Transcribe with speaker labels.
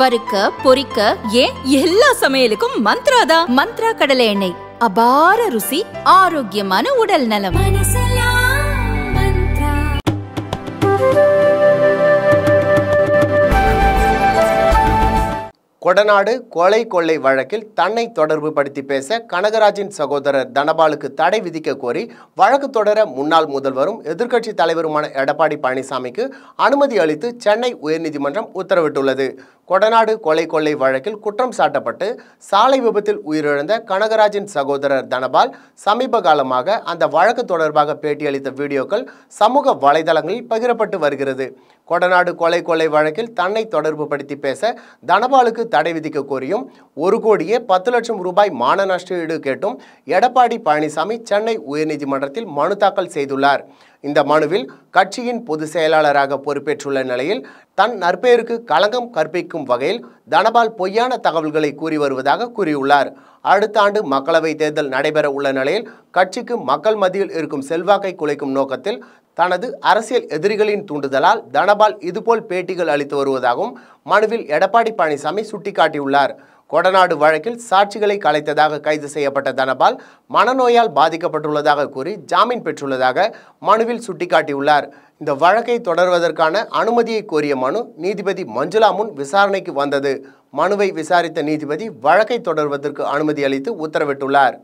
Speaker 1: வறுக்க பொறிக்க ஏன் எல்லா சமையலுக்கும் மந்த்ரா தான் மந்த்ரா கடலை எண்ணெய் அபார ருசி ஆரோக்கியமான உடல் நலம்
Speaker 2: கொடநாடு கொலை கொள்ளை வழக்கில் தன்னை தொடர்பு படுத்தி பேச கனகராஜின் சகோதரர் தனபாலுக்கு தடை விதிக்க கோரி வழக்கு தொடர முன்னாள் முதல்வரும் எதிர்க்கட்சி தலைவருமான எடப்பாடி பழனிசாமிக்கு அனுமதி அளித்து சென்னை உயர்நீதிமன்றம் உத்தரவிட்டுள்ளது கொடநாடு கொலை கொள்ளை வழக்கில் குற்றம் சாட்டப்பட்டு சாலை விபத்தில் உயிரிழந்த கனகராஜின் சகோதரர் தனபால் சமீப காலமாக அந்த வழக்கு தொடர்பாக பேட்டியளித்த வீடியோக்கள் சமூக வலைதளங்களில் பகிரப்பட்டு வருகிறது கொடநாடு கொலை கொள்ளை வழக்கில் தன்னை தொடர்பு படுத்தி பேச தனபாலுக்கு தடை விதிக்க கோரியும் ஒரு கோடியே பத்து லட்சம் ரூபாய் மான நஷ்ட ஈடு கேட்டும் எடப்பாடி பழனிசாமி சென்னை உயர்நீதிமன்றத்தில் மனு தாக்கல் செய்துள்ளார் இந்த மனுவில் கட்சியின் பொதுச் செயலாளராக பொறுப்பேற்றுள்ள நிலையில் தன் நற்பெயருக்கு களங்கம் கற்பிக்கும் வகையில் தனபால் பொய்யான தகவல்களை கூறி வருவதாக கூறியுள்ளார் அடுத்த ஆண்டு மக்களவைத் தேர்தல் நடைபெற உள்ள நிலையில் கட்சிக்கு மக்கள் மத்தியில் இருக்கும் செல்வாக்கை குலைக்கும் நோக்கத்தில் தனது அரசியல் எதிரிகளின் தூண்டுதலால் தனபால் இதுபோல் பேட்டிகள் அளித்து வருவதாகவும் மனுவில் எடப்பாடி பழனிசாமி சுட்டிக்காட்டியுள்ளார் கொடநாடு வழக்கில் சாட்சிகளை கலைத்ததாக கைது செய்யப்பட்ட தனபால் மனநோயால் பாதிக்கப்பட்டுள்ளதாக கூறி ஜாமீன் பெற்றுள்ளதாக மனுவில் சுட்டிக்காட்டியுள்ளார் இந்த வழக்கை தொடர்வதற்கான அனுமதியை கோரிய மனு நீதிபதி மஞ்சுளா முன் விசாரணைக்கு வந்தது மனுவை விசாரித்த நீதிபதி வழக்கை தொடர்வதற்கு அனுமதி அளித்து உத்தரவிட்டுள்ளார்